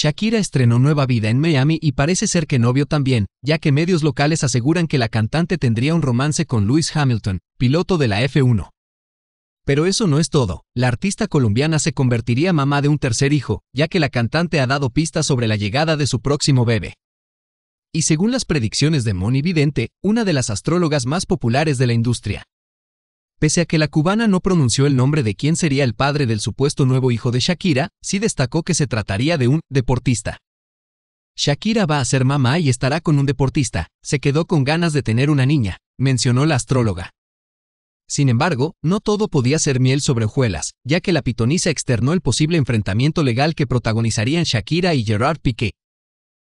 Shakira estrenó Nueva Vida en Miami y parece ser que novio también, ya que medios locales aseguran que la cantante tendría un romance con Lewis Hamilton, piloto de la F1. Pero eso no es todo, la artista colombiana se convertiría mamá de un tercer hijo, ya que la cantante ha dado pistas sobre la llegada de su próximo bebé. Y según las predicciones de Moni Vidente, una de las astrólogas más populares de la industria, Pese a que la cubana no pronunció el nombre de quién sería el padre del supuesto nuevo hijo de Shakira, sí destacó que se trataría de un deportista. Shakira va a ser mamá y estará con un deportista, se quedó con ganas de tener una niña, mencionó la astróloga. Sin embargo, no todo podía ser miel sobre hojuelas, ya que la pitonisa externó el posible enfrentamiento legal que protagonizarían Shakira y Gerard Piqué.